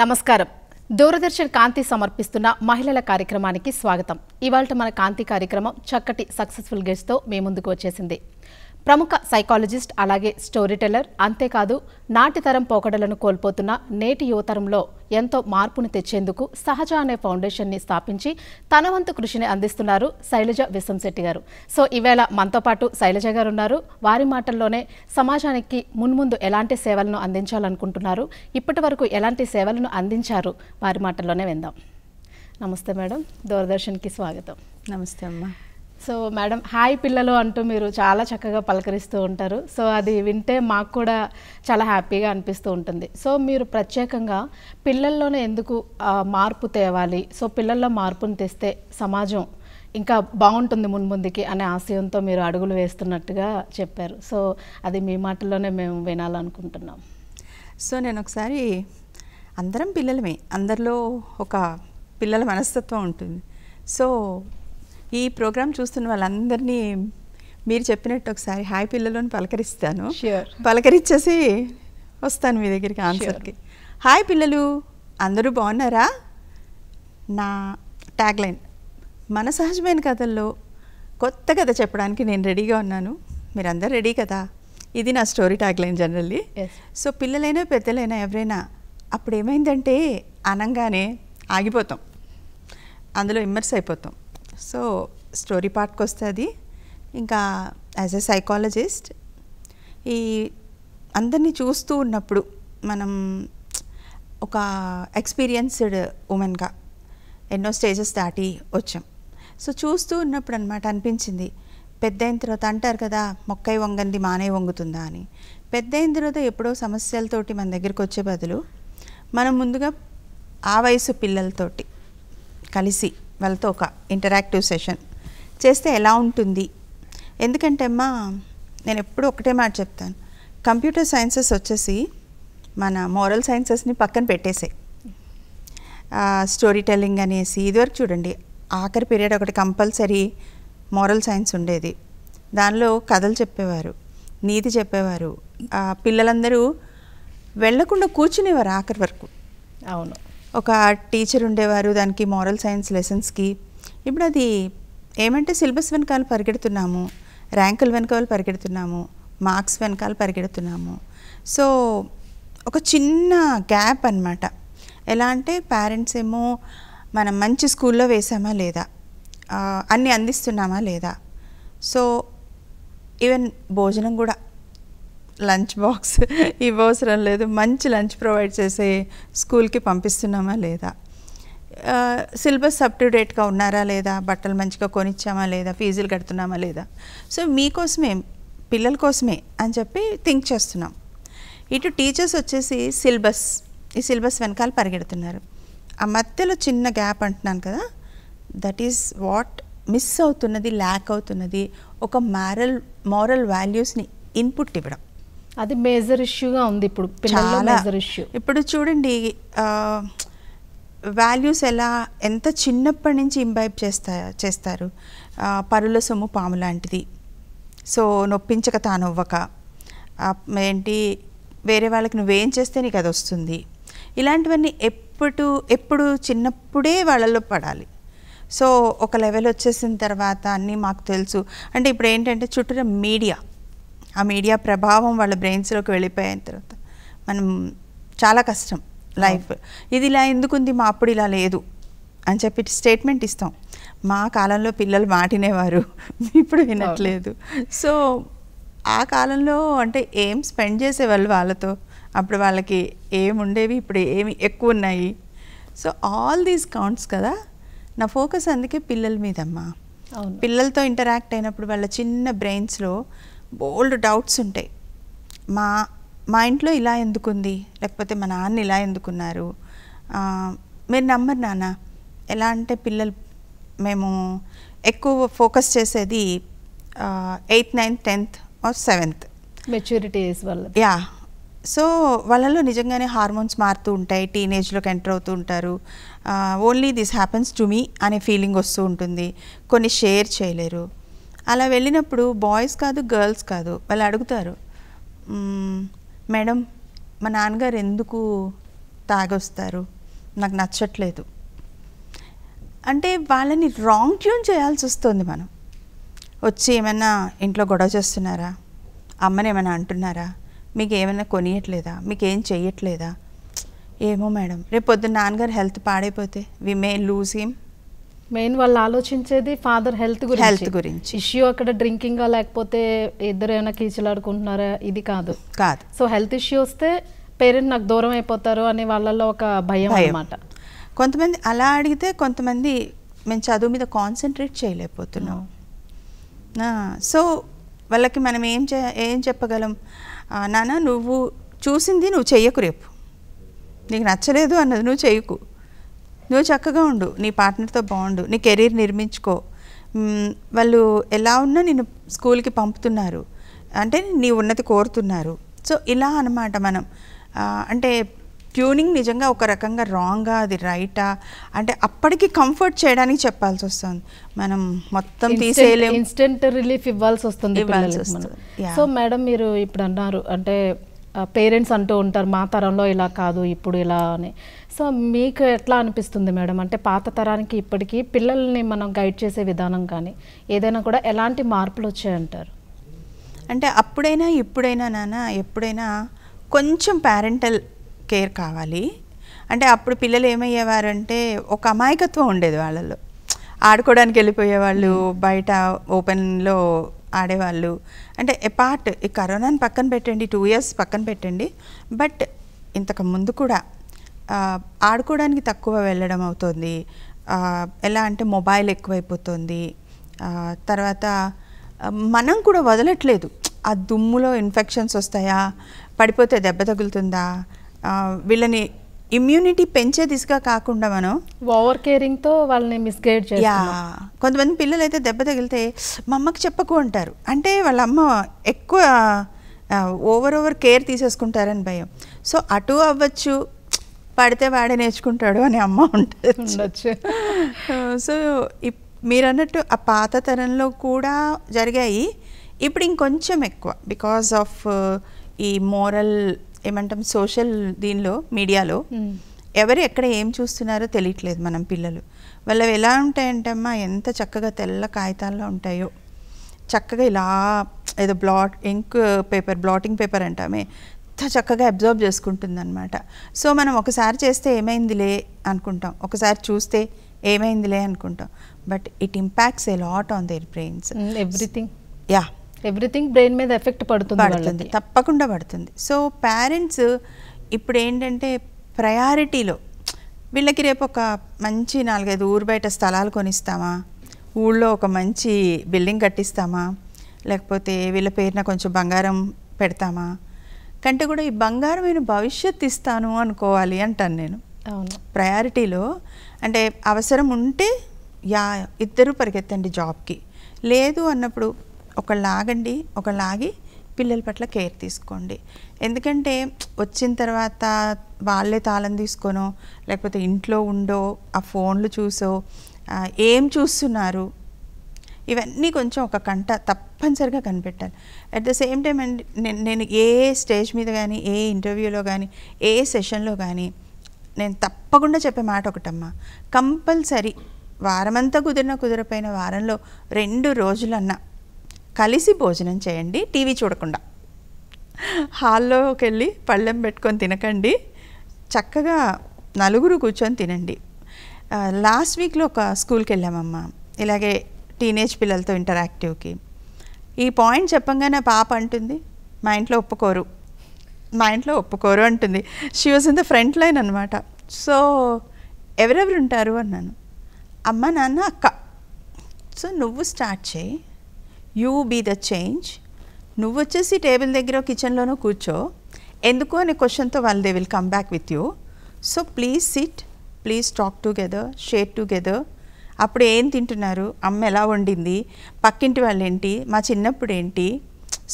నమస్కారం దూరదర్శన్ కాంతి సమర్పిస్తున్న మహిళల కార్యక్రమానికి స్వాగతం ఇవాళ మన కాంతి కార్యక్రమం చక్కటి సక్సెస్ఫుల్ గెస్ట్తో మీ ముందుకు వచ్చేసింది ప్రముఖ సైకాలజిస్ట్ అలాగే స్టోరీ టెల్లర్ అంతేకాదు నాటితరం పోకడలను కోల్పోతున్న నేటి యువతరంలో ఎంతో మార్పును తెచ్చేందుకు సహజ అనే ఫౌండేషన్ని స్థాపించి తన వంతు కృషిని అందిస్తున్నారు శైలజ విశ్వంశెట్టి గారు సో ఈవేళ మనతో పాటు శైలజ గారు ఉన్నారు వారి మాటల్లోనే సమాజానికి మున్ముందు ఎలాంటి సేవలను అందించాలనుకుంటున్నారు ఇప్పటి వరకు ఎలాంటి సేవలను అందించారు వారి మాటల్లోనే విందాం నమస్తే మేడం దూరదర్శన్కి స్వాగతం నమస్తే అమ్మా సో మేడం హాయ్ పిల్లలు అంటూ మీరు చాలా చక్కగా పలకరిస్తూ ఉంటారు సో అది వింటే మాకు కూడా చాలా హ్యాపీగా అనిపిస్తూ ఉంటుంది సో మీరు ప్రత్యేకంగా పిల్లల్లోనే ఎందుకు మార్పు తేవాలి సో పిల్లల్లో మార్పును తెస్తే సమాజం ఇంకా బాగుంటుంది ముందుకి అనే ఆశయంతో మీరు అడుగులు వేస్తున్నట్టుగా చెప్పారు సో అది మీ మాటల్లోనే మేము వినాలనుకుంటున్నాం సో నేను ఒకసారి అందరం పిల్లలమే అందరిలో ఒక పిల్లల మనస్తత్వం ఉంటుంది సో ఈ ప్రోగ్రామ్ చూస్తున్న వాళ్ళందరినీ మీరు చెప్పినట్టు ఒకసారి హాయ్ పిల్లలను పలకరిస్తాను పలకరించేసి వస్తాను మీ దగ్గరికి ఆన్సర్కి హాయ్ పిల్లలు అందరూ బాగున్నారా నా ట్యాగ్లైన్ మన సహజమైన కథల్లో కొత్త కథ చెప్పడానికి నేను రెడీగా ఉన్నాను మీరందరూ రెడీ కదా ఇది నా స్టోరీ ట్యాగ్లైన్ జనరల్లీ సో పిల్లలైనా పెద్దలైనా ఎవరైనా అప్పుడు ఏమైందంటే అనంగానే ఆగిపోతాం అందులో ఇమ్మర్స్ అయిపోతాం సో స్టోరీ పార్ట్కి వస్తే అది ఇంకా యాజ్ ఎ సైకాలజిస్ట్ ఈ అందరినీ చూస్తూ ఉన్నప్పుడు మనం ఒక ఎక్స్పీరియన్స్డ్ ఉమెన్గా ఎన్నో స్టేజెస్ దాటి వచ్చాం సో చూస్తూ ఉన్నప్పుడు అనమాట అనిపించింది పెద్ద అయిన తర్వాత అంటారు కదా మొక్కై వంగంది మానే వంగుతుందా అని పెద్ద అయిన తర్వాత ఎప్పుడో సమస్యలతోటి మన దగ్గరికి వచ్చే బదులు మనం ముందుగా ఆ వయసు పిల్లలతోటి కలిసి వాళ్ళతో ఒక ఇంటరాక్టివ్ సెషన్ చేస్తే ఎలా ఉంటుంది ఎందుకంటే అమ్మా నేను ఎప్పుడు ఒకటే మాట చెప్తాను కంప్యూటర్ సైన్సెస్ వచ్చేసి మన మోరల్ సైన్సెస్ని పక్కన పెట్టేసాయి స్టోరీ టెల్లింగ్ అనేసి ఇదివరకు చూడండి ఆఖరి పీరియడ్ ఒకటి కంపల్సరీ మోరల్ సైన్స్ ఉండేది దానిలో కథలు చెప్పేవారు నీతి చెప్పేవారు పిల్లలందరూ వెళ్లకుండా కూర్చునేవారు ఆఖరి వరకు అవును ఒక టీచర్ ఉండేవారు దానికి మోరల్ సైన్స్ లెసన్స్కి ఇప్పుడు అది ఏమంటే సిలబస్ వెనకాల పరిగెడుతున్నాము ర్యాంకుల వెనకాల పరిగెడుతున్నాము మార్క్స్ వెనకాల పరిగెడుతున్నాము సో ఒక చిన్న గ్యాప్ అనమాట ఎలా అంటే పేరెంట్స్ ఏమో మనం మంచి స్కూల్లో వేసామా లేదా అన్నీ అందిస్తున్నామా లేదా సో ఈవెన్ భోజనం కూడా లంచ్ బాక్స్ ఇవ్వవసరం లేదు మంచి లంచ్ ప్రొవైడ్ చేసే స్కూల్కి పంపిస్తున్నామా లేదా సిలబస్ అప్ టు డేట్గా ఉన్నారా లేదా బట్టలు మంచిగా కొనిచ్చామా లేదా ఫీజులు కడుతున్నామా లేదా సో మీకోసమే పిల్లల కోసమే అని చెప్పి థింక్ చేస్తున్నాం ఇటు టీచర్స్ వచ్చేసి సిలబస్ ఈ సిలబస్ వెనకాల పరిగెడుతున్నారు ఆ మధ్యలో చిన్న గ్యాప్ అంటున్నాను కదా దట్ ఈస్ వాట్ మిస్ అవుతున్నది ల్యాక్ అవుతున్నది ఒక మారల్ మారల్ వాల్యూస్ని ఇన్పుట్ ఇవ్వడం అది మేజర్ ఇష్యూగా ఉంది ఇప్పుడు మేజర్ ఇష్యూ ఇప్పుడు చూడండి వాల్యూస్ ఎలా ఎంత చిన్నప్పటి నుంచి ఇంబైబ్ చేస్తా చేస్తారు పరుల సొమ్ము పాము లాంటిది సో నొప్పించక తానవ్వక ఏంటి వేరే వాళ్ళకి నువ్వేం చేస్తే నీకు అది వస్తుంది ఇలాంటివన్నీ ఎప్పుడు ఎప్పుడు చిన్నప్పుడే వాళ్ళలో పడాలి సో ఒక లెవెల్ వచ్చేసిన తర్వాత అన్నీ మాకు తెలుసు అంటే ఇప్పుడు ఏంటంటే చుట్టూ మీడియా ఆ మీడియా ప్రభావం వాళ్ళ బ్రెయిన్స్లోకి వెళ్ళిపోయిన తర్వాత మనం చాలా కష్టం లైఫ్ ఇది ఇలా ఎందుకుంది మా అప్పుడు ఇలా లేదు అని చెప్పి స్టేట్మెంట్ ఇస్తాం మా కాలంలో పిల్లలు మాటినేవారు ఇప్పుడు వినట్లేదు సో ఆ కాలంలో అంటే ఏం స్పెండ్ చేసేవాళ్ళు వాళ్ళతో అప్పుడు వాళ్ళకి ఏముండేవి ఇప్పుడు ఏమి ఎక్కువ ఉన్నాయి సో ఆల్ దీస్ కౌంట్స్ కదా నా ఫోకస్ అందుకే పిల్లల మీదమ్మా పిల్లలతో ఇంటరాక్ట్ అయినప్పుడు వాళ్ళ చిన్న బ్రెయిన్స్లో బోల్డ్ డౌట్స్ ఉంటాయి మా మా ఇంట్లో ఇలా ఎందుకుంది లేకపోతే మా నాన్న ఇలా ఎందుకున్నారు మీరు నమ్మరు నాన్న ఎలా అంటే పిల్లలు మేము ఎక్కువ ఫోకస్ చేసేది eighth ninth tenth or seventh maturity వల్ల యా సో వాళ్ళలో నిజంగానే హార్మోన్స్ మారుతూ ఉంటాయి టీనేజ్లోకి ఎంటర్ అవుతూ ఉంటారు only this happens to me అనే ఫీలింగ్ వస్తూ ఉంటుంది కొన్ని షేర్ చేయలేరు అలా వెళ్ళినప్పుడు బాయ్స్ కాదు గర్ల్స్ కాదు వాళ్ళు అడుగుతారు మేడం మా నాన్నగారు ఎందుకు తాగొస్తారు నాకు నచ్చట్లేదు అంటే వాళ్ళని రాంగ్ ట్యూన్ చేయాల్సి వస్తుంది మనం వచ్చి ఏమైనా ఇంట్లో గొడవ చేస్తున్నారా అమ్మని ఏమైనా అంటున్నారా మీకు ఏమైనా కొనియట్లేదా మీకు ఏం చెయ్యట్లేదా ఏమో మేడం రేపు పొద్దున్న నాన్నగారు హెల్త్ పాడైపోతే we may lose him main వాళ్ళు ఆలోచించేది ఫాదర్ హెల్త్ గురించి హెల్త్ గురించి ఇష్యూ అక్కడ డ్రింకింగ్ లేకపోతే ఇద్దరు ఏమైనా కీచులాడుకుంటున్నారా ఇది కాదు కాదు సో హెల్త్ ఇష్యూ వస్తే పేరెంట్ నాకు దూరం అయిపోతారు అనే వాళ్ళలో ఒక భయం అనమాట కొంతమంది అలా అడిగితే కొంతమంది మేము చదువు మీద కాన్సన్ట్రేట్ చేయలేకపోతున్నాం సో వాళ్ళకి మనం ఏం చే ఏం చెప్పగలం నాన్న నువ్వు చూసింది నువ్వు చెయ్యకు రేపు నీకు నచ్చలేదు అన్నది నువ్వు చేయకు నువ్వు చక్కగా ఉండు నీ పార్ట్నర్తో బాగుండు నీ కెరీర్ నిర్మించుకో వాళ్ళు ఎలా ఉన్నా నేను స్కూల్కి పంపుతున్నారు అంటే నీ ఉన్నతి కోరుతున్నారు సో ఇలా అనమాట మనం అంటే ట్యూనింగ్ నిజంగా ఒక రకంగా రాంగా అది రైటా అంటే అప్పటికి కంఫర్ట్ చేయడానికి చెప్పాల్సి వస్తుంది మనం మొత్తం తీసేయలేము ఇన్స్టెంట్ రిలీఫ్ ఇవ్వాల్సి వస్తుంది ఇవ్వాల్సి వస్తుంది సో మేడం మీరు ఇప్పుడు అన్నారు అంటే పేరెంట్స్ అంటూ ఉంటారు మా తరంలో ఇలా కాదు ఇప్పుడు ఇలా అని సో మీకు ఎట్లా అనిపిస్తుంది మేడం అంటే పాత తరానికి ఇప్పటికీ పిల్లల్ని మనం గైడ్ చేసే విధానం కానీ ఏదైనా కూడా ఎలాంటి మార్పులు వచ్చాయంటారు అంటే అప్పుడైనా ఇప్పుడైనా నాన్న ఎప్పుడైనా కొంచెం పేరెంటల్ కేర్ కావాలి అంటే అప్పుడు పిల్లలు ఏమయ్యేవారంటే ఒక అమాయకత్వం ఉండేది వాళ్ళలో ఆడుకోవడానికి వెళ్ళిపోయేవాళ్ళు బయట ఓపెన్లో ఆడేవాళ్ళు అంటే అపార్ట్ ఈ కరోనాని పక్కన పెట్టండి టూ ఇయర్స్ పక్కన పెట్టండి బట్ ఇంతకు ముందు కూడా ఆడుకోవడానికి తక్కువ వెళ్ళడం అవుతుంది ఎలా అంటే మొబైల్ ఎక్కువైపోతుంది తర్వాత మనం కూడా వదలట్లేదు ఆ దుమ్ములో ఇన్ఫెక్షన్స్ వస్తాయా పడిపోతే దెబ్బ తగులుతుందా వీళ్ళని ఇమ్యూనిటీ పెంచే దిశగా కాకుండా మనం ఓవర్ కేరింగ్తో వాళ్ళని మిస్గైడ్ యా కొంతమంది పిల్లలు అయితే దెబ్బ తగిలితే మా అమ్మకి చెప్పకు అంటారు అంటే వాళ్ళ అమ్మ ఎక్కువ ఓవర్ ఓవర్ కేర్ తీసేసుకుంటారని భయం సో అటు అవ్వచ్చు పడితే వాడే నేర్చుకుంటాడు అని అమ్మ ఉంటుంది సో మీరు అన్నట్టు ఆ పాత తరంలో కూడా జరిగాయి ఇప్పుడు ఇంకొంచెం ఎక్కువ బికాస్ ఆఫ్ ఈ మోరల్ ఏమంటాం సోషల్ దీనిలో మీడియాలో ఎవరు ఎక్కడ ఏం చూస్తున్నారో తెలియట్లేదు మనం పిల్లలు వాళ్ళవి ఎలా ఉంటాయంటమ్మా ఎంత చక్కగా తెల్ల కాగితాల్లో ఉంటాయో చక్కగా ఇలా ఏదో blot ink paper blotting paper అంటామే అంత చక్కగా అబ్జర్వ్ అనమాట సో మనం ఒకసారి చేస్తే ఏమైందిలే అనుకుంటాం ఒకసారి చూస్తే ఏమైందిలే అనుకుంటాం but it impacts a lot on their brains everything yeah everything brain మీద ఎఫెక్ట్ పడుతుంది పడుతుంది తప్పకుండా పడుతుంది సో పేరెంట్స్ ఇప్పుడు ఏంటంటే ప్రయారిటీలో వీళ్ళకి రేపు ఒక మంచి నాలుగైదు ఊరు బయట స్థలాలు కొనిస్తామా ఊళ్ళో ఒక మంచి బిల్డింగ్ కట్టిస్తామా లేకపోతే వీళ్ళ పేరున కొంచెం బంగారం పెడతామా కంటే కూడా ఈ బంగారమైన భవిష్యత్ ఇస్తాను అనుకోవాలి అంటాను నేను అవును ప్రయారిటీలో అంటే అవసరం ఉంటే యా ఇద్దరు పరిగెత్తండి జాబ్కి లేదు అన్నప్పుడు ఒకళ్ళు ఆగండి ఒకళ్ళు ఆగి పిల్లల పట్ల కేర్ తీసుకోండి ఎందుకంటే వచ్చిన తర్వాత వాళ్ళే తాళం తీసుకోనో లేకపోతే ఇంట్లో ఉండో ఆ ఫోన్లు చూసో ఏం చూస్తున్నారు ఇవన్నీ కొంచెం ఒక కంట తప్పనిసరిగా కనిపెట్టాలి అట్ ద సేమ్ టైం అండి నేను ఏ స్టేజ్ మీద కానీ ఏ ఇంటర్వ్యూలో కానీ ఏ సెషన్లో కానీ నేను తప్పకుండా చెప్పే మాట ఒకటమ్మా కంపల్సరీ వారమంతా కుదిరిన కుదిరిపోయిన వారంలో రెండు రోజులన్నా కలిసి భోజనం చేయండి టీవీ చూడకుండా హాల్లోకి వెళ్ళి పళ్ళెం పెట్టుకొని తినకండి చక్కగా నలుగురు కూర్చొని తినండి లాస్ట్ వీక్లో ఒక స్కూల్కి వెళ్ళామమ్మా ఇలాగే టీనేజ్ పిల్లలతో ఇంటరాక్టివ్కి ఈ పాయింట్ చెప్పంగానే పాప అంటుంది మా ఇంట్లో ఒప్పుకోరు మా ఇంట్లో ఒప్పుకోరు అంటుంది she was in the front line అనమాట సో ఎవరెవరు ఉంటారు అన్నాను అమ్మ నాన్న అక్క సో నువ్వు స్టార్ట్ చేయి యూ బీ ద చేంజ్ నువ్వు వచ్చేసి టేబుల్ దగ్గర కిచెన్లోనూ కూర్చో ఎందుకు అనే క్వశ్చన్తో వాళ్ళు they will come back with you so please sit please talk together share together అప్పుడు ఏం తింటున్నారు అమ్మ ఎలా వండింది పక్కింటి వాళ్ళు ఏంటి మా చిన్నప్పుడు ఏంటి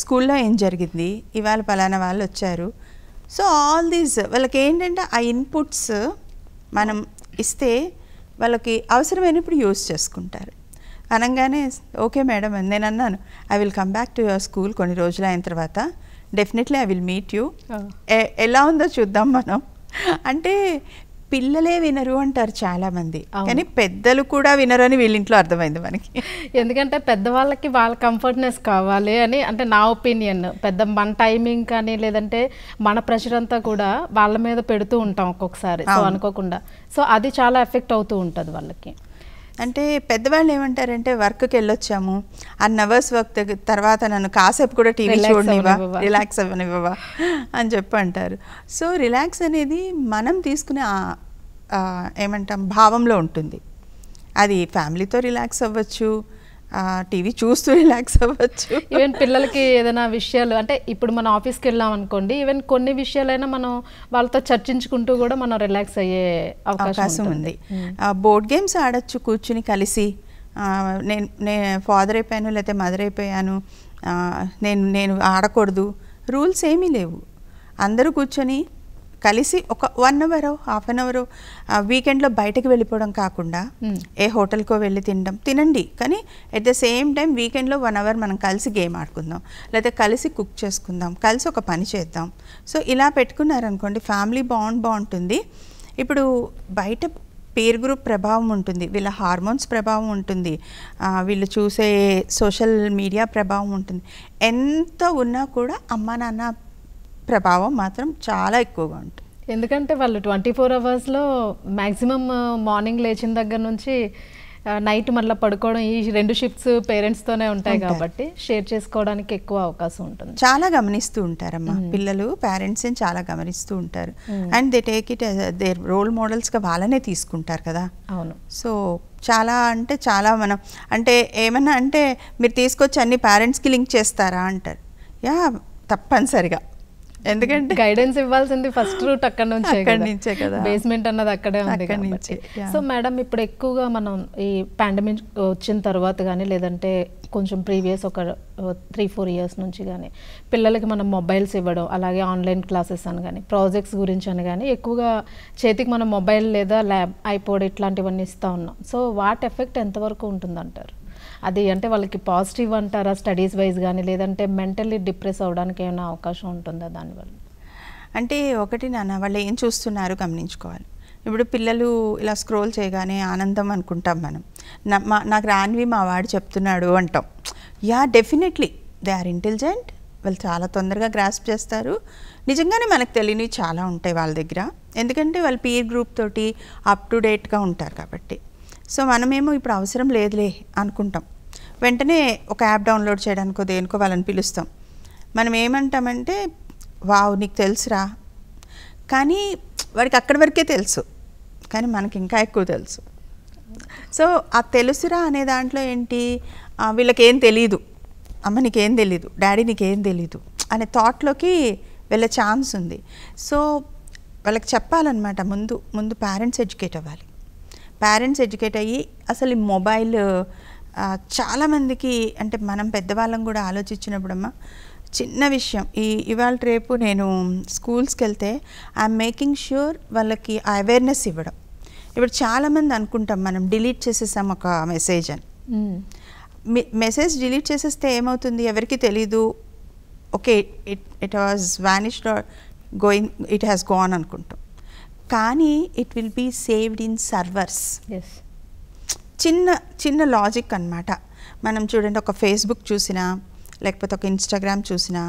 స్కూల్లో ఏం జరిగింది ఇవాళ పలానా వాళ్ళు వచ్చారు సో ఆల్ దీస్ వాళ్ళకి ఏంటంటే ఆ ఇన్పుట్స్ మనం ఇస్తే వాళ్ళకి అవసరమైనప్పుడు యూస్ చేసుకుంటారు అనగానే ఓకే మేడం అని నేను అన్నాను I will come back to your school కొన్ని రోజులు అయిన తర్వాత definitely I will meet you ఎలా ఉందో చూద్దాం మనం అంటే పిల్లలే వినరు అంటారు చాలా మంది కానీ పెద్దలు కూడా వినరు వీళ్ళ వీళ్ళింట్లో అర్థమైంది మనకి ఎందుకంటే పెద్దవాళ్ళకి వాళ్ళ కంఫర్ట్నెస్ కావాలి అని అంటే నా ఒపీనియన్ పెద్ద మన టైమింగ్ కానీ లేదంటే మన ప్రెషర్ అంతా కూడా వాళ్ళ మీద పెడుతూ ఉంటాం ఒక్కొక్కసారి సో అనుకోకుండా సో అది చాలా ఎఫెక్ట్ అవుతూ ఉంటుంది వాళ్ళకి అంటే పెద్దవాళ్ళు ఏమంటారంటే వర్క్కి వెళ్ళొచ్చాము అన్ అవర్స్ వర్క్ తర్వాత నన్ను కాసేపు కూడా టీవీ చూడనివ్వా రిలాక్స్ అవ్వనివ్వవా అని చెప్పి అంటారు సో రిలాక్స్ అనేది మనం తీసుకునే ఏమంటాం భావంలో ఉంటుంది అది ఫ్యామిలీతో రిలాక్స్ అవ్వచ్చు టీవీ చూస్తూ రిలాక్స్ అవ్వచ్చు ఈవెన్ పిల్లలకి ఏదైనా విషయాలు అంటే ఇప్పుడు మనం ఆఫీస్కి వెళ్ళాం అనుకోండి ఈవెన్ కొన్ని విషయాలైనా మనం వాళ్ళతో చర్చించుకుంటూ కూడా మనం రిలాక్స్ అయ్యే అవకాశం ఉంది బోర్డ్ గేమ్స్ ఆడచ్చు కూర్చుని కలిసి నేను నేను ఫాదర్ అయిపోయాను లేకపోతే మదర్ అయిపోయాను నేను నేను ఆడకూడదు రూల్స్ ఏమీ లేవు అందరూ కూర్చొని కలిసి ఒక one hour half an hour వీకెండ్లో బయటకు వెళ్ళిపోవడం కాకుండా hmm. ఏ హోటల్కో వెళ్ళి తినడం తినండి కానీ అట్ ద సేమ్ టైం వీకెండ్లో వన్ అవర్ మనం కలిసి గేమ్ ఆడుకుందాం లేకపోతే కలిసి కుక్ చేసుకుందాం కలిసి ఒక పని చేద్దాం సో ఇలా పెట్టుకున్నారనుకోండి ఫ్యామిలీ బాండ్ బాగుంటుంది ఇప్పుడు బయట పేర్ గ్రూప్ ప్రభావం ఉంటుంది వీళ్ళ హార్మోన్స్ ప్రభావం ఉంటుంది వీళ్ళు చూసే సోషల్ మీడియా ప్రభావం ఉంటుంది ఎంత ఉన్నా కూడా అమ్మ నాన్న ప్రభావం మాత్రం చాలా ఎక్కువగా ఉంటుంది ఎందుకంటే వాళ్ళు ట్వంటీ ఫోర్ అవర్స్లో మ్యాక్సిమమ్ మార్నింగ్ లేచిన దగ్గర నుంచి నైట్ మళ్ళీ పడుకోవడం ఈ రెండు షిఫ్ట్స్ పేరెంట్స్తోనే ఉంటాయి కాబట్టి షేర్ చేసుకోవడానికి ఎక్కువ అవకాశం ఉంటుంది చాలా గమనిస్తూ ఉంటారమ్మా పిల్లలు పేరెంట్స్ని చాలా గమనిస్తూ ఉంటారు and they take it their role మోడల్స్గా వాళ్ళనే తీసుకుంటారు కదా అవును సో చాలా అంటే చాలా మనం అంటే ఏమన్నా అంటే మీరు తీసుకొచ్చి అన్ని పేరెంట్స్కి లింక్ చేస్తారా అంటారు యా తప్పనిసరిగా ఎందుకంటే గైడెన్స్ ఇవ్వాల్సింది ఫస్ట్ రూట్ అక్కడ నుంచి అక్కడ బేస్మెంట్ అన్నది అక్కడే ఉంది సో మేడం ఇప్పుడు ఎక్కువగా మనం ఈ పాండమిక్ వచ్చిన తర్వాత కానీ లేదంటే కొంచెం ప్రీవియస్ ఒక త్రీ ఫోర్ ఇయర్స్ నుంచి కానీ పిల్లలకి మనం మొబైల్స్ ఇవ్వడం అలాగే ఆన్లైన్ క్లాసెస్ అని కానీ ప్రాజెక్ట్స్ గురించి అని కానీ ఎక్కువగా చేతికి మనం మొబైల్ లేదా ల్యాబ్ ఐపోడ్ ఇట్లాంటివన్నీ ఇస్తూ ఉన్నాం సో వాటి ఎఫెక్ట్ ఎంతవరకు ఉంటుందంటారు అది అంటే వాళ్ళకి పాజిటివ్ అంటారా స్టడీస్ వైజ్ కానీ లేదంటే మెంటల్లీ డిప్రెస్ అవడానికి ఏమైనా అవకాశం ఉంటుందా దానివల్ల అంటే ఒకటి నాన్న వాళ్ళు ఏం చూస్తున్నారు గమనించుకోవాలి ఇప్పుడు పిల్లలు ఇలా స్క్రోల్ చేయగానే ఆనందం అనుకుంటాం మనం మా నాకు రాన్వి మా వాడు చెప్తున్నాడు అంటాం yeah definitely they are intelligent వాళ్ళు చాలా తొందరగా గ్రాస్ప్ చేస్తారు నిజంగానే మనకు తెలియనివి చాలా ఉంటాయి వాళ్ళ దగ్గర ఎందుకంటే వాళ్ళు పీర్ గ్రూప్ తోటి అప్ టు డేట్గా ఉంటారు కాబట్టి సో మనమేమో ఇప్పుడు అవసరం లేదులే అనుకుంటాం వెంటనే ఒక యాప్ డౌన్లోడ్ చేయడానికో దేనికో వాళ్ళని పిలుస్తాం మనం ఏమంటామంటే వావ్ నీకు తెలుసురా కానీ వాడికి అక్కడి వరకే తెలుసు కానీ మనకి ఇంకా ఎక్కువ తెలుసు సో ఆ తెలుసురా అనే దాంట్లో ఏంటి వీళ్ళకేం తెలీదు అమ్మ నీకేం తెలీదు డాడీ నీకేం తెలీదు అనే థాట్లోకి వెళ్ళే ఛాన్స్ ఉంది సో వాళ్ళకి చెప్పాలన్నమాట ముందు ముందు పేరెంట్స్ ఎడ్యుకేట్ అవ్వాలి పేరెంట్స్ ఎడ్యుకేట్ అయ్యి అసలు ఈ మొబైల్ చాలామందికి అంటే మనం పెద్దవాళ్ళం కూడా ఆలోచించినప్పుడమ్మా చిన్న విషయం ఈ ఇవాళ రేపు నేను స్కూల్స్కి వెళ్తే ఐఎమ్ మేకింగ్ ష్యూర్ వాళ్ళకి ఆ అవేర్నెస్ ఇవ్వడం ఇప్పుడు చాలామంది అనుకుంటాం మనం డిలీట్ చేసేసాం ఒక మెసేజ్ అని మెసేజ్ డిలీట్ చేసేస్తే ఏమవుతుంది ఎవరికి తెలీదు okay it it was vanished going it has gone అనుకుంటాం కానీ it will be saved in servers చిన్న చిన్న లాజిక్ అనమాట మనం చూడండి ఒక ఫేస్బుక్ చూసినా లేకపోతే ఒక ఇన్స్టాగ్రామ్ చూసినా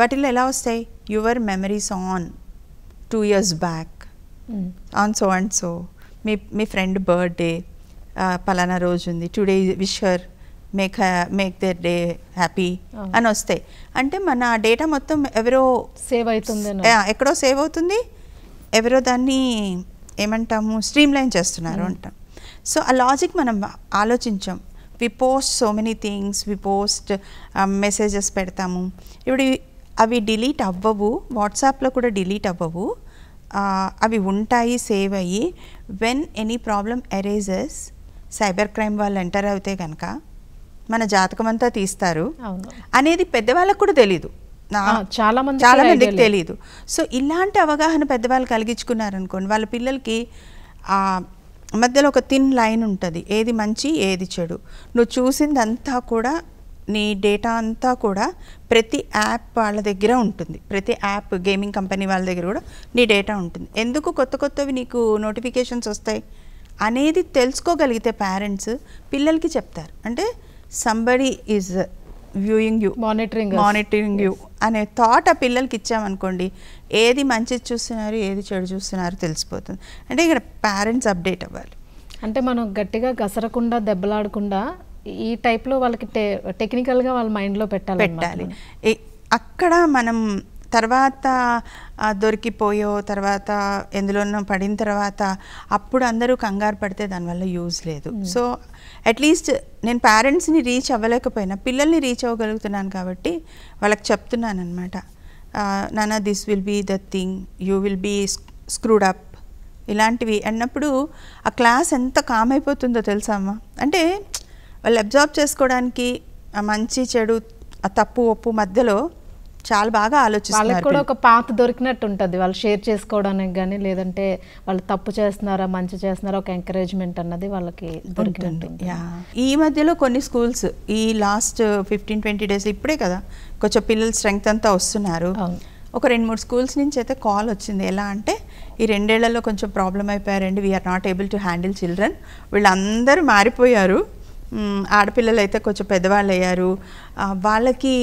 వాటిల్లో ఎలా వస్తాయి your memories on two years back on so and so మీ మీ ఫ్రెండ్ బర్త్డే పలానా రోజు ఉంది today wisher make make their day happy అని వస్తాయి అంటే మన డేటా మొత్తం ఎవరో సేవ్ అవుతుంది ఎక్కడో సేవ్ అవుతుంది ఎవరో దాన్ని ఏమంటాము స్ట్రీమ్లైన్ చేస్తున్నారు hmm. అంటాం సో ఆ లాజిక్ మనం ఆలోచించాం we post so many things we post messages పెడతాము ఇప్పుడు అవి డిలీట్ అవ్వవు వాట్సాప్లో కూడా డిలీట్ అవ్వవు అవి ఉంటాయి సేవ్ అయ్యి when any problem erases cyber crime వాళ్ళు ఎంటర్ అవుతే కనుక మన జాతకం అంతా తీస్తారు అనేది పెద్దవాళ్ళకు కూడా తెలీదు చాలా మంది చాలా మందికి తెలియదు సో ఇలాంటి అవగాహన పెద్దవాళ్ళు కలిగించుకున్నారనుకోండి వాళ్ళ పిల్లలకి మధ్యలో ఒక థిన్ లైన్ ఉంటుంది ఏది మంచి ఏది చెడు నువ్వు చూసిందంతా కూడా నీ డేటా అంతా కూడా ప్రతి యాప్ వాళ్ళ దగ్గర ఉంటుంది ప్రతి యాప్ గేమింగ్ కంపెనీ వాళ్ళ దగ్గర కూడా నీ డేటా ఉంటుంది ఎందుకు కొత్త కొత్తవి నీకు నోటిఫికేషన్స్ వస్తాయి అనేది తెలుసుకోగలిగితే పేరెంట్స్ పిల్లలకి చెప్తారు అంటే somebody is viewing you monitoring monitoring you అనే థాట్ ఆ పిల్లలకి ఇచ్చామనుకోండి ఏది మంచిది చూస్తున్నారు ఏది చెడు చూస్తున్నారు తెలిసిపోతుంది అంటే ఇక్కడ పేరెంట్స్ అప్డేట్ అవ్వాలి అంటే మనం గట్టిగా గసరకుండా దెబ్బలాడకుండా ఈ టైప్లో వాళ్ళకి టె టెక్నికల్గా వాళ్ళ మైండ్లో పెట్టాలి పెట్టాలి అక్కడ మనం తర్వాత దొరికిపోయో తర్వాత ఎందులోనో పడిన తర్వాత అప్పుడు అందరూ కంగారు పడితే దానివల్ల యూజ్ లేదు hmm. సో అట్లీస్ట్ నేను పేరెంట్స్ని రీచ్ అవ్వలేకపోయినా పిల్లల్ని రీచ్ అవ్వగలుగుతున్నాను కాబట్టి వాళ్ళకి చెప్తున్నాను అనమాట నాన్న this will be the thing you will be screwed up ఇలాంటివి అన్నప్పుడు ఆ క్లాస్ ఎంత కామ్ అయిపోతుందో తెలుసా అమ్మ అంటే వాళ్ళు అబ్జర్వ్ చేసుకోవడానికి మంచి చెడు ఆ తప్పు ఒప్పు మధ్యలో చాలా బాగా ఆలోచిస్తున్నారు వాళ్ళకి కూడా ఒక పాత దొరికినట్టు ఉంటుంది వాళ్ళు షేర్ చేసుకోవడానికి కానీ లేదంటే వాళ్ళు తప్పు చేస్తున్నారా మంచి చేస్తున్నారా ఒక ఎంకరేజ్మెంట్ అన్నది వాళ్ళకి దొరికినట్టు ఈ మధ్యలో కొన్ని స్కూల్స్ ఈ లాస్ట్ ఫిఫ్టీన్ ట్వంటీ డేస్ ఇప్పుడే కదా కొంచెం పిల్లల స్ట్రెంగ్త్ అంతా వస్తున్నారు ఒక రెండు మూడు స్కూల్స్ నుంచి అయితే కాల్ వచ్చింది ఎలా అంటే ఈ రెండేళ్లలో కొంచెం ప్రాబ్లం అయిపోయారండి we are not able to handle children వీళ్ళందరూ మారిపోయారు ఆడపిల్లలు అయితే కొంచెం పెద్దవాళ్ళు అయ్యారు వాళ్ళకి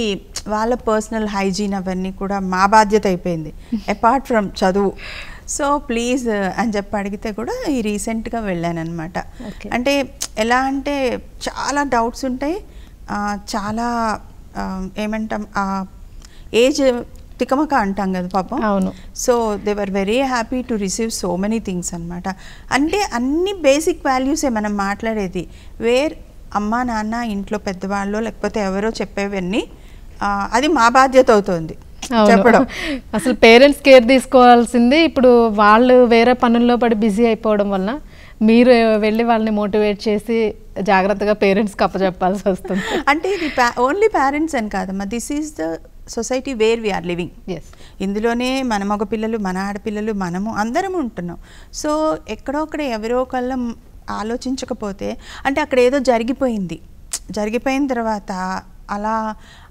వాళ్ళ పర్సనల్ హైజీన్ అవన్నీ కూడా మా బాధ్యత అయిపోయింది అపార్ట్ ఫ్రమ్ చదువు సో ప్లీజ్ అని చెప్పి అడిగితే కూడా ఈ రీసెంట్గా అనమాట అంటే ఎలా అంటే చాలా డౌట్స్ ఉంటాయి చాలా ఏమంటాం ఏజ్ తికమక అంటాం కదా పాపం అవును so they were very happy to receive so many things అనమాట అంటే అన్ని బేసిక్ వాల్యూసే మనం మాట్లాడేది వేర్ అమ్మ నాన్న ఇంట్లో పెద్దవాళ్ళు లేకపోతే ఎవరో చెప్పేవన్నీ అది మా బాధ్యత అవుతుంది చెప్పడం అసలు పేరెంట్స్ కేర్ తీసుకోవాల్సింది ఇప్పుడు వాళ్ళు వేరే పనుల్లో పడి బిజీ అయిపోవడం వల్ల మీరు వెళ్ళి వాళ్ళని మోటివేట్ చేసి జాగ్రత్తగా పేరెంట్స్కి అప్పచెప్పాల్సి వస్తుంది అంటే ఇది ఓన్లీ పేరెంట్స్ అని కాదమ్మా this is the society where we are living yes ఇందులోనే మన మగ పిల్లలు మన ఆడపిల్లలు మనము అందరం ఉంటున్నాం సో ఎక్కడో ఒకడ ఎవరో ఒకళ్ళ ఆలోచించకపోతే అంటే అక్కడ ఏదో జరిగిపోయింది జరిగిపోయిన తర్వాత అలా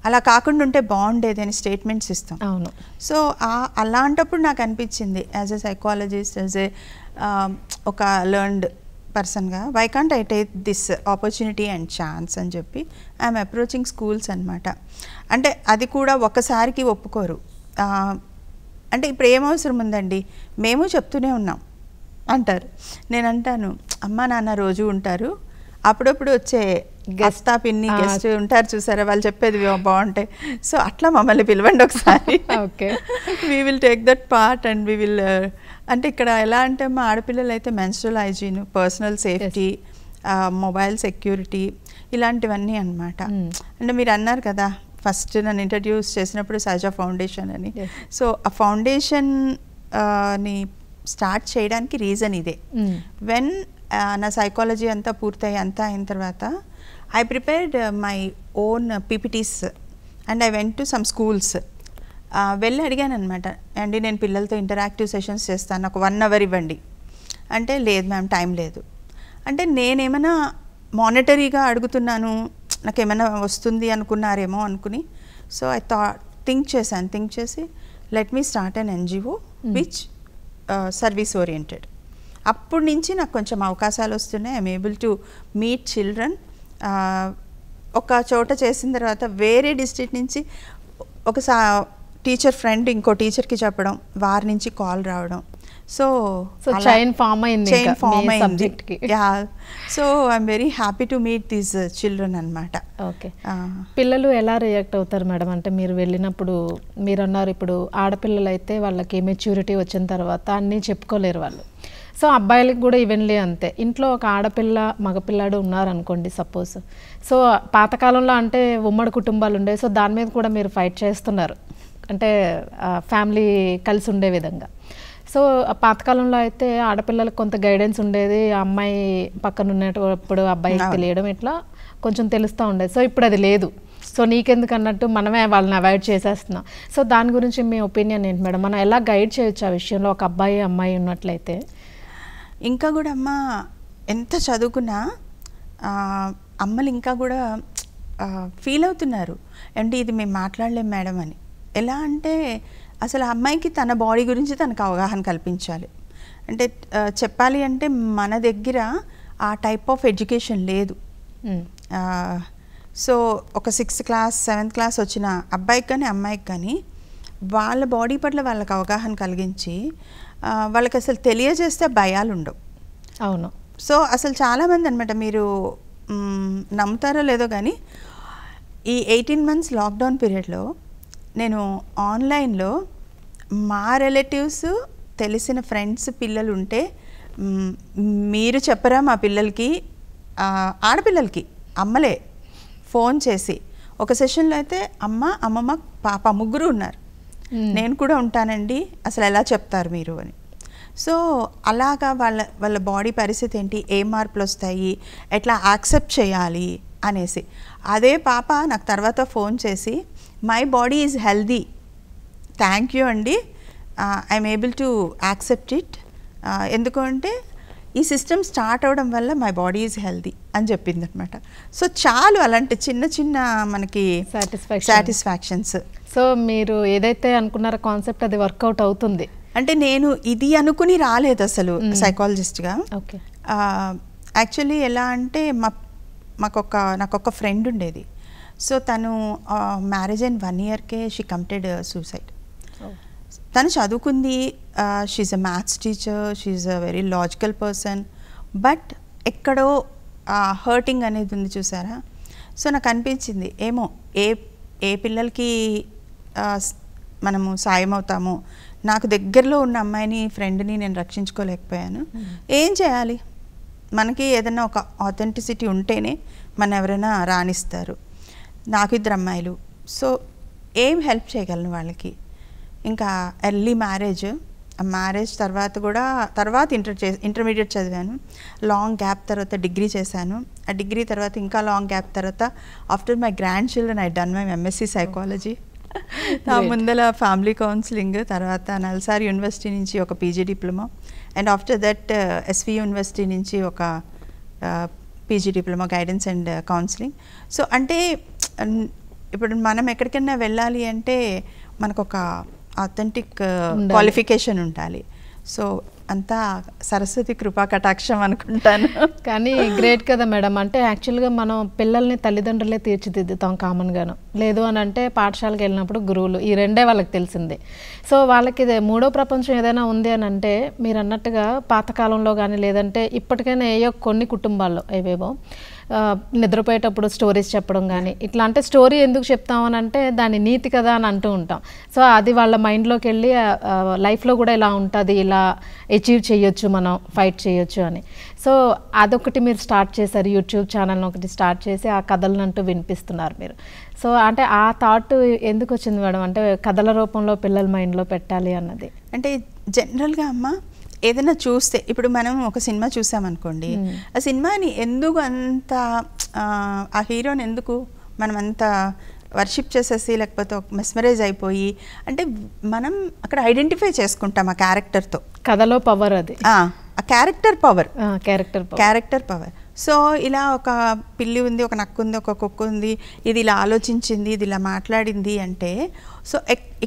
అలా కాకుండా ఉంటే బాగుండేది అని స్టేట్మెంట్స్ ఇస్తాం అవును సో అలాంటప్పుడు నాకు అనిపించింది as a psychologist as a ఒక లర్న్డ్ పర్సన్గా why can't I take this opportunity and chance అని చెప్పి ఐఎమ్ అప్రోచింగ్ స్కూల్స్ అనమాట అంటే అది కూడా ఒకసారికి ఒప్పుకోరు అంటే ఇప్పుడు ఏం అవసరం ఉందండి మేము చెప్తూనే ఉన్నాం అంటారు నేను అంటాను అమ్మ నాన్న రోజు ఉంటారు అప్పుడప్పుడు వచ్చే గెస్ట్ పిన్ని గెస్ట్ ఉంటారు చూసారా వాళ్ళు చెప్పేది బాగుంటాయి సో అట్లా మమ్మల్ని పిలవండి ఒకసారి okay we will take that part and we will అంటే ఇక్కడ ఎలా అంటే మా ఆడపిల్లలు అయితే menstrual hygiene personal safety mobile security ఇలాంటివన్నీ అనమాట hmm. అంటే మీరు అన్నారు కదా ఫస్ట్ నన్ను ఇంట్రడ్యూస్ చేసినప్పుడు సహజ ఫౌండేషన్ అని సో ఆ ఫౌండేషన్ ని స్టార్ట్ చేయడానికి రీజన్ ఇదే వెన్ hmm. నా సైకాలజీ అంతా పూర్తయి అంతా అయిన తర్వాత I prepared my own PPTs and I went to some schools వెళ్ళి అడిగాను అనమాట అండి నేను పిల్లలతో ఇంటరాక్టివ్ సెషన్స్ చేస్తాను నాకు వన్ అవర్ ఇవ్వండి అంటే లేదు మ్యామ్ టైం లేదు అంటే నేనేమైనా మానిటరీగా అడుగుతున్నాను నాకు ఏమైనా వస్తుంది అనుకున్నారేమో అనుకుని సో ఐ థా థింక్ చేశాను థింక్ చేసి let me start an NGO which service oriented అప్పటి నుంచి నాకు కొంచెం అవకాశాలు వస్తున్నాయి I'm able to meet children ఒక చోట చేసిన తర్వాత వేరే డిస్ట్రిక్ట్ నుంచి ఒక టీచర్ ఫ్రెండ్ ఇంకో టీచర్కి చెప్పడం వారి నుంచి కాల్ రావడం సో చైన్ ఫామ్ అయింది చైన్ ఫామ్ అయింది yeah so I'm very happy to meet these children అనమాట ఓకే పిల్లలు ఎలా రియాక్ట్ అవుతారు మేడం అంటే మీరు వెళ్ళినప్పుడు మీరు అన్నారు ఇప్పుడు ఆడపిల్లలు అయితే వాళ్ళకి మెచ్యూరిటీ వచ్చిన తర్వాత అన్నీ చెప్పుకోలేరు వాళ్ళు సో అబ్బాయిలకు కూడా ఈవెన్లీ అంతే ఇంట్లో ఒక ఆడపిల్ల మగపిల్లాడు ఉన్నారనుకోండి సపోజ్ సో పాతకాలంలో అంటే ఉమ్మడి కుటుంబాలు ఉండే సో దాని మీద కూడా మీరు ఫైట్ చేస్తున్నారు అంటే ఫ్యామిలీ కలిసి ఉండే విధంగా సో పాతకాలంలో అయితే ఆడపిల్లలకు కొంత గైడెన్స్ ఉండేది అమ్మాయి పక్కన ఉన్నప్పుడు అబ్బాయి తెలియడం ఇట్లా కొంచెం తెలుస్తూ ఉండేది సో ఇప్పుడు అది లేదు సో నీకెందుకు అన్నట్టు మనమే వాళ్ళని అవాయిడ్ చేసేస్తున్నాం సో దాని గురించి మీ ఒపీనియన్ ఏంటి మేడం మనం ఎలా గైడ్ చేయొచ్చు ఆ విషయంలో ఒక అబ్బాయి అమ్మాయి ఉన్నట్లయితే ఇంకా కూడా అమ్మ ఎంత చదువుకున్నా అమ్మలు ఇంకా కూడా ఫీల్ అవుతున్నారు అంటే ఇది మేము మాట్లాడలేం మేడం అని ఎలా అంటే అసలు అమ్మాయికి తన బాడీ గురించి తనకు అవగాహన కల్పించాలి అంటే చెప్పాలి అంటే మన దగ్గర ఆ టైప్ ఆఫ్ ఎడ్యుకేషన్ లేదు సో ఒక సిక్స్త్ క్లాస్ సెవెంత్ క్లాస్ వచ్చిన అబ్బాయికి కానీ అమ్మాయికి కానీ వాళ్ళ బాడీ పట్ల వాళ్ళకి అవగాహన కలిగించి వాళ్ళకి అసలు తెలియజేస్తే భయాలు ఉండవు అవును సో అసలు చాలామంది అనమాట మీరు నమ్ముతారో లేదో కానీ ఈ ఎయిటీన్ మంత్స్ లాక్డౌన్ పీరియడ్లో నేను ఆన్లైన్లో మా రిలేటివ్స్ తెలిసిన ఫ్రెండ్స్ పిల్లలు ఉంటే మీరు చెప్పరా మా పిల్లలకి ఆడపిల్లలకి అమ్మలే ఫోన్ చేసి ఒక సెషన్లో అయితే అమ్మ అమ్మమ్మ పాప ముగ్గురు ఉన్నారు నేను కూడా ఉంటానండి అసలు ఎలా చెప్తారు మీరు అని సో అలాగా వాళ్ళ వాళ్ళ బాడీ పరిస్థితి ఏంటి ఏ మార్పులు వస్తాయి ఎట్లా యాక్సెప్ట్ చేయాలి అనేసి అదే పాప నాకు తర్వాత ఫోన్ చేసి my body is healthy thank you అండి I'm able to accept it ఎందుకంటే ఈ సిస్టమ్ స్టార్ట్ అవ్వడం వల్ల మై బాడీ ఈజ్ హెల్దీ అని చెప్పింది అనమాట సో చాలు అలాంటి చిన్న చిన్న మనకి సాటిస్ఫాక్షన్స్ సో మీరు ఏదైతే అనుకున్నారో కాన్సెప్ట్ అది వర్కౌట్ అవుతుంది అంటే నేను ఇది అనుకుని రాలేదు అసలు సైకాలజిస్ట్గా ఓకే యాక్చువల్లీ ఎలా అంటే మా మాకొక నాకొక ఫ్రెండ్ ఉండేది సో తను మ్యారేజ్ అయిన వన్ ఇయర్కే షీ కమిటెడ్ సూసైడ్ తను చదువుకుంది she's a maths teacher she's a very logical person but ఎక్కడో హర్టింగ్ అనేది ఉంది చూసారా సో నాకు అనిపించింది ఏమో ఏ ఏ పిల్లలకి మనము సాయం అవుతామో నాకు దగ్గరలో ఉన్న అమ్మాయిని ఫ్రెండ్ని నేను రక్షించుకోలేకపోయాను hmm. ఏం చేయాలి మనకి ఏదైనా ఒక ఆథెంటిసిటీ ఉంటేనే మన ఎవరైనా రాణిస్తారు నాకు ఇద్దరు అమ్మాయిలు సో ఏం హెల్ప్ చేయగలను వాళ్ళకి ఇంకా ఎర్లీ మ్యారేజ్ మ్యారేజ్ తర్వాత కూడా తర్వాత ఇంటర్ చే ఇంటర్మీడియట్ చదివాను లాంగ్ గ్యాప్ తర్వాత డిగ్రీ చేశాను ఆ డిగ్రీ తర్వాత ఇంకా లాంగ్ గ్యాప్ తర్వాత after my grandchildren I done my MSc psychology నా ముందల ఫ్యామిలీ కౌన్సిలింగ్ తర్వాత నల్సార్ యూనివర్సిటీ నుంచి ఒక PG diploma and after that SV uh, university నుంచి ఒక uh, PG diploma guidance and counselling uh, so అంటే ఇప్పుడు మనం ఎక్కడికైనా వెళ్ళాలి అంటే మనకు ఒక అథెంటిక్ క్వాలిఫికేషన్ ఉండాలి సో అంతా సరస్వతి కృపా కటాక్షం అనుకుంటాను కానీ గ్రేట్ కదా మేడం అంటే యాక్చువల్గా మనం పిల్లల్ని తల్లిదండ్రులే తీర్చిదిద్దుతాం కామన్గాను లేదు అని అంటే పాఠశాలకు వెళ్ళినప్పుడు గురువులు ఈ రెండే వాళ్ళకి తెలిసిందే సో వాళ్ళకి ఇదే మూడో ప్రపంచం ఏదైనా ఉంది అని అంటే మీరు అన్నట్టుగా పాతకాలంలో కానీ లేదంటే ఇప్పటికైనా ఏయో కొన్ని కుటుంబాల్లో ఏవేవో నిద్రపోయేటప్పుడు స్టోరీస్ చెప్పడం కానీ ఇట్లా అంటే స్టోరీ ఎందుకు చెప్తామని అంటే దాని నీతి కదా అని అంటూ ఉంటాం సో అది వాళ్ళ మైండ్లోకి వెళ్ళి లైఫ్లో కూడా ఇలా ఉంటుంది ఇలా అచీవ్ చేయొచ్చు మనం ఫైట్ చేయొచ్చు అని సో అదొకటి మీరు స్టార్ట్ చేశారు యూట్యూబ్ ఛానల్ ఒకటి స్టార్ట్ చేసి ఆ అంటూ వినిపిస్తున్నారు మీరు సో అంటే ఆ థాట్ ఎందుకు వచ్చింది మేడం అంటే కథల రూపంలో పిల్లల మైండ్లో పెట్టాలి అన్నది అంటే జనరల్గా అమ్మ ఏదైనా చూస్తే ఇప్పుడు మనం ఒక సినిమా చూసామనుకోండి ఆ సినిమాని ఎందుకు అంత ఆ హీరోని ఎందుకు మనం అంత వర్షిప్ చేసేసి లేకపోతే ఒక మెస్మరైజ్ అయిపోయి అంటే మనం అక్కడ ఐడెంటిఫై చేసుకుంటాం ఆ క్యారెక్టర్తో కథలో పవర్ అది ఆ character power character character power so ఇలా ఒక పిల్లి ఉంది ఒక నక్కు ఉంది ఒక కుక్క ఉంది ఇది ఇలా ఆలోచించింది ఇది ఇలా మాట్లాడింది అంటే సో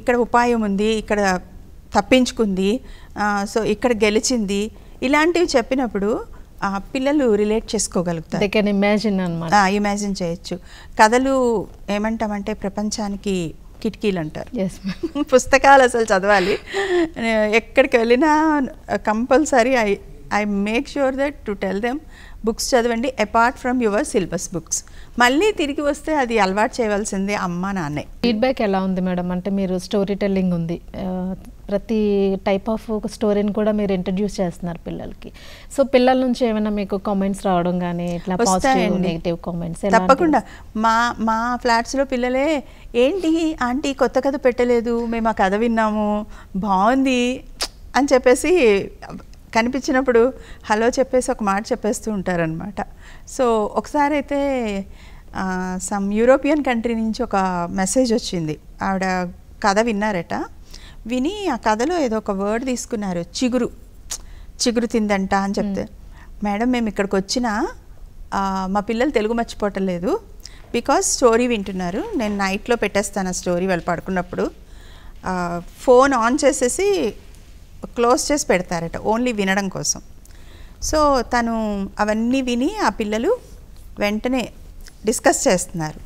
ఇక్కడ ఉపాయం ఉంది ఇక్కడ తప్పించుకుంది సో ఇక్కడ గెలిచింది ఇలాంటివి చెప్పినప్పుడు పిల్లలు రిలేట్ చేసుకోగలుగుతారు ఇమాజిన్ అనమాట ఇమాజిన్ చేయొచ్చు కథలు ఏమంటామంటే ప్రపంచానికి కిటికీలు అంటారు పుస్తకాలు అసలు చదవాలి ఎక్కడికి వెళ్ళినా compulsory I I make sure that to tell them books చదవండి apart from your syllabus books మళ్ళీ తిరిగి వస్తే అది అలవాటు చేయవలసింది అమ్మ నాన్నే ఫీడ్బ్యాక్ ఎలా ఉంది మేడం అంటే మీరు స్టోరీ టెల్లింగ్ ఉంది ప్రతి టైప్ ఆఫ్ స్టోరీని కూడా మీరు ఇంట్రడ్యూస్ చేస్తున్నారు పిల్లలకి సో పిల్లల నుంచి ఏమైనా మీకు కామెంట్స్ రావడం కానీ ఇట్లా నెగిటివ్ కామెంట్స్ తప్పకుండా మా మా ఫ్లాట్స్లో పిల్లలే ఏంటి ఆంటీ కొత్త కథ పెట్టలేదు మేము ఆ కథ విన్నాము బాగుంది అని చెప్పేసి కనిపించినప్పుడు హలో చెప్పేసి ఒక మాట చెప్పేస్తూ ఉంటారనమాట సో ఒకసారి అయితే సమ్ యూరోపియన్ కంట్రీ నుంచి ఒక మెసేజ్ వచ్చింది ఆవిడ కథ విన్నారట విని ఆ కథలో ఏదో ఒక వర్డ్ తీసుకున్నారు చిగురు చిగురు తిందంట అని చెప్తే మేడం మేము ఇక్కడికి వచ్చిన మా పిల్లలు తెలుగు మర్చిపోవటం లేదు బికాస్ స్టోరీ వింటున్నారు నేను నైట్లో పెట్టేస్తాను ఆ స్టోరీ వాళ్ళు పడుకున్నప్పుడు ఫోన్ ఆన్ చేసేసి క్లోజ్ చేసి పెడతారట ఓన్లీ వినడం కోసం సో తను అవన్నీ విని ఆ పిల్లలు వెంటనే డిస్కస్ చేస్తున్నారు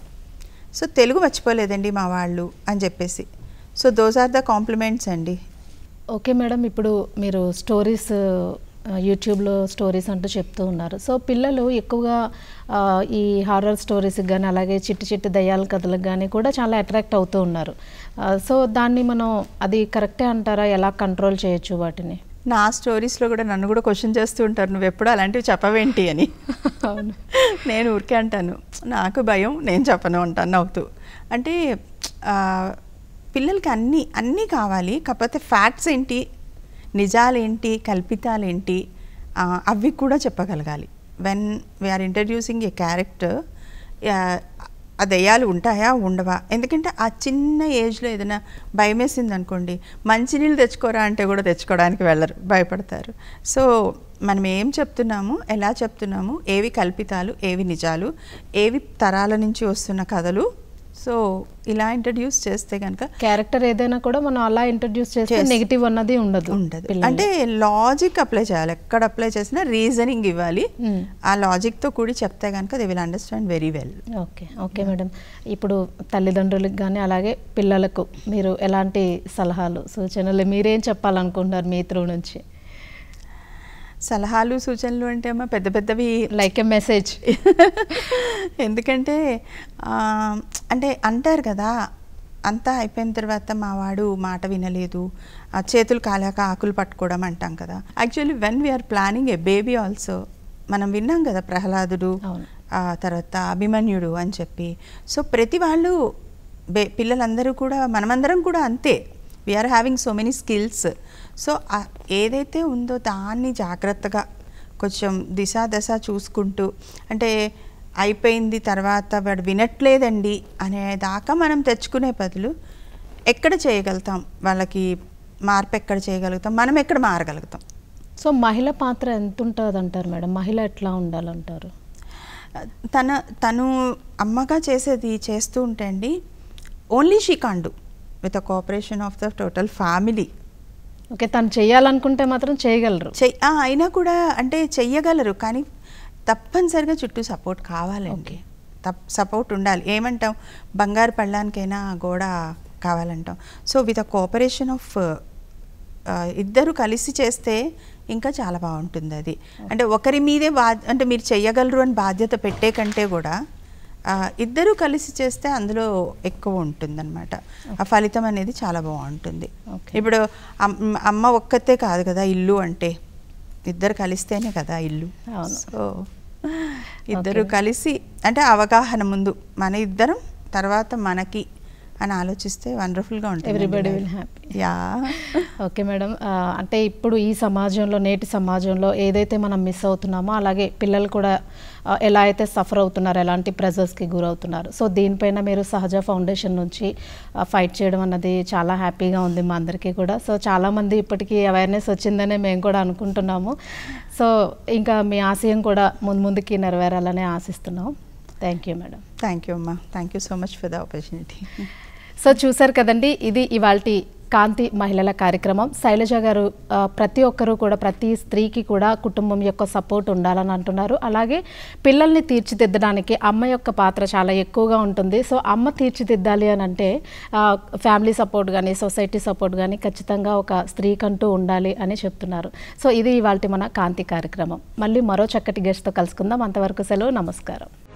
సో తెలుగు మర్చిపోలేదండి మా వాళ్ళు అని చెప్పేసి so those are the compliments అండి ఓకే మేడం ఇప్పుడు మీరు స్టోరీస్ యూట్యూబ్లో స్టోరీస్ అంటూ చెప్తూ ఉన్నారు సో పిల్లలు ఎక్కువగా ఈ హారర్ స్టోరీస్కి కానీ అలాగే చిట్టి చిట్టి దయ్యాల కథలకు కానీ కూడా చాలా అట్రాక్ట్ అవుతూ ఉన్నారు సో దాన్ని మనం అది కరెక్టే అంటారా ఎలా కంట్రోల్ చేయొచ్చు వాటిని నా స్టోరీస్లో కూడా నన్ను కూడా క్వశ్చన్ చేస్తూ ఉంటారు నువ్వు ఎప్పుడు అలాంటివి చెప్పవేంటి అని నేను ఊరికే అంటాను నాకు భయం నేను చెప్పను అంటాను నవ్వుతూ అంటే పిల్లలకి అన్నీ అన్నీ కావాలి కాకపోతే ఫ్యాక్ట్స్ ఏంటి నిజాలేంటి కల్పితాలేంటి అవి కూడా చెప్పగలగాలి when we are introducing a character ఆ దయ్యాలు ఉంటాయా ఉండవా ఎందుకంటే ఆ చిన్న ఏజ్లో ఏదైనా భయమేసింది అనుకోండి మంచినీళ్ళు తెచ్చుకోరా అంటే కూడా తెచ్చుకోవడానికి వెళ్ళరు భయపడతారు సో మనం ఏం చెప్తున్నాము ఎలా చెప్తున్నాము ఏవి కల్పితాలు ఏవి నిజాలు ఏవి తరాల నుంచి వస్తున్న కథలు సో ఇలా ఇంట్రడ్యూస్ చేస్తే కనుక క్యారెక్టర్ ఏదైనా కూడా మనం అలా ఇంట్రడ్యూస్ చేస్తే నెగిటివ్ అన్నది ఉండదు ఉండదు అంటే లాజిక్ అప్లై చేయాలి ఎక్కడ అప్లై చేసినా రీజనింగ్ ఇవ్వాలి hmm. ఆ లాజిక్తో కూడి చెప్తే కనుక they will understand very well okay okay madam ఇప్పుడు తల్లిదండ్రులకు కానీ అలాగే పిల్లలకు మీరు ఎలాంటి సలహాలు సూచనలు మీరేం చెప్పాలనుకుంటున్నారు మీ త్రో నుంచి సలహాలు సూచనలు అంటే అమ్మా పెద్ద పెద్దవి లైక్ ఎ మెసేజ్ ఎందుకంటే అంటే అంటారు కదా అంతా అయిపోయిన తర్వాత మా వాడు మాట వినలేదు ఆ చేతులు కాలాక ఆకులు పట్టుకోవడం అంటాం కదా actually when we are planning a baby also మనం విన్నాం కదా ప్రహ్లాదుడు తర్వాత అభిమన్యుడు అని చెప్పి సో ప్రతి వాళ్ళు బే పిల్లలందరూ కూడా మనమందరం కూడా అంతే we are having so many skills so ఏదైతే ఉందో దాన్ని జాగ్రత్తగా కొంచెం దిశ దశ చూసుకుంటూ అంటే అయిపోయింది తర్వాత వాడు వినట్లేదండి అనే దాకా మనం తెచ్చుకునే బదులు ఎక్కడ చేయగలుగుతాం వాళ్ళకి మార్పు ఎక్కడ చేయగలుగుతాం మనం ఎక్కడ మారగలుగుతాం సో మహిళ పాత్ర ఎంత ఉంటుంది అంటారు మేడం మహిళ ఎట్లా ఉండాలంటారు తన తను అమ్మగా చేసేది చేస్తూ ఉంటే అండి only she can't with a cooperation of the total family okay తను చేయాలనుకుంటే మాత్రం చేయగలరు అయినా కూడా అంటే చెయ్యగలరు కానీ తప్పనిసరిగా చుట్టూ సపోర్ట్ కావాలండి తప్ సపోర్ట్ ఉండాలి ఏమంటాం బంగారు పళ్ళానికైనా గోడ కావాలంటాం so with a cooperation of ఇద్దరు కలిసి చేస్తే ఇంకా చాలా బాగుంటుంది అది అంటే ఒకరి మీదే బా అంటే మీరు చెయ్యగలరు అని బాధ్యత పెట్టే కంటే కూడా ఇద్దరూ కలిసి చేస్తే అందులో ఎక్కువ ఉంటుందన్నమాట ఆ ఫలితం అనేది చాలా బాగుంటుంది ఇప్పుడు అమ్మ ఒక్కతే కాదు కదా ఇల్లు అంటే ఇద్దరు కలిస్తేనే కదా ఇల్లు సో ఇద్దరు కలిసి అంటే అవగాహన ముందు మన ఇద్దరం తర్వాత మనకి అని ఆలోచిస్తే వండర్ఫుల్గా ఉంటుంది everybody will happy yeah okay madam అంటే ఇప్పుడు ఈ సమాజంలో నేటి సమాజంలో ఏదైతే మనం మిస్ అవుతున్నామో అలాగే పిల్లలు కూడా ఎలా అయితే సఫర్ అవుతున్నారు ఎలాంటి ప్రెజర్స్కి గురవుతున్నారు సో దీనిపైన మీరు సహజ ఫౌండేషన్ నుంచి ఫైట్ చేయడం అన్నది చాలా హ్యాపీగా ఉంది మా అందరికీ కూడా సో చాలామంది ఇప్పటికీ అవేర్నెస్ వచ్చిందనే మేము కూడా అనుకుంటున్నాము సో ఇంకా మీ ఆశయం కూడా ముందు ముందుకి నెరవేరాలని ఆశిస్తున్నాం thank you madam thank you అమ్మా thank you so much for the opportunity so చూసారు కదండి ఇది ఇవాళ కాంతి మహిళల కార్యక్రమం శైలజ గారు ప్రతి ఒక్కరూ కూడా ప్రతి స్త్రీకి కూడా కుటుంబం యొక్క సపోర్ట్ ఉండాలని అంటున్నారు అలాగే పిల్లల్ని తీర్చిదిద్దడానికి అమ్మ యొక్క పాత్ర చాలా ఎక్కువగా ఉంటుంది సో అమ్మ తీర్చిదిద్దాలి అని అంటే ఫ్యామిలీ సపోర్ట్ కానీ సొసైటీ సపోర్ట్ కానీ ఖచ్చితంగా ఒక స్త్రీకంటూ ఉండాలి అని చెప్తున్నారు సో ఇది ఇవాళ మన కాంతి కార్యక్రమం మళ్ళీ మరో చక్కటి గెస్ట్తో కలుసుకుందాం అంతవరకు సెలవు నమస్కారం